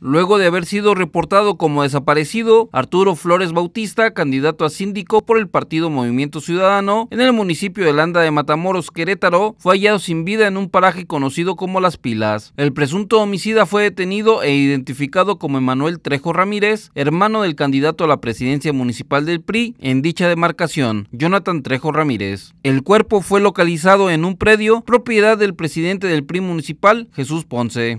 Luego de haber sido reportado como desaparecido, Arturo Flores Bautista, candidato a síndico por el partido Movimiento Ciudadano en el municipio de Landa de Matamoros, Querétaro, fue hallado sin vida en un paraje conocido como Las Pilas. El presunto homicida fue detenido e identificado como Emanuel Trejo Ramírez, hermano del candidato a la presidencia municipal del PRI en dicha demarcación, Jonathan Trejo Ramírez. El cuerpo fue localizado en un predio propiedad del presidente del PRI municipal, Jesús Ponce.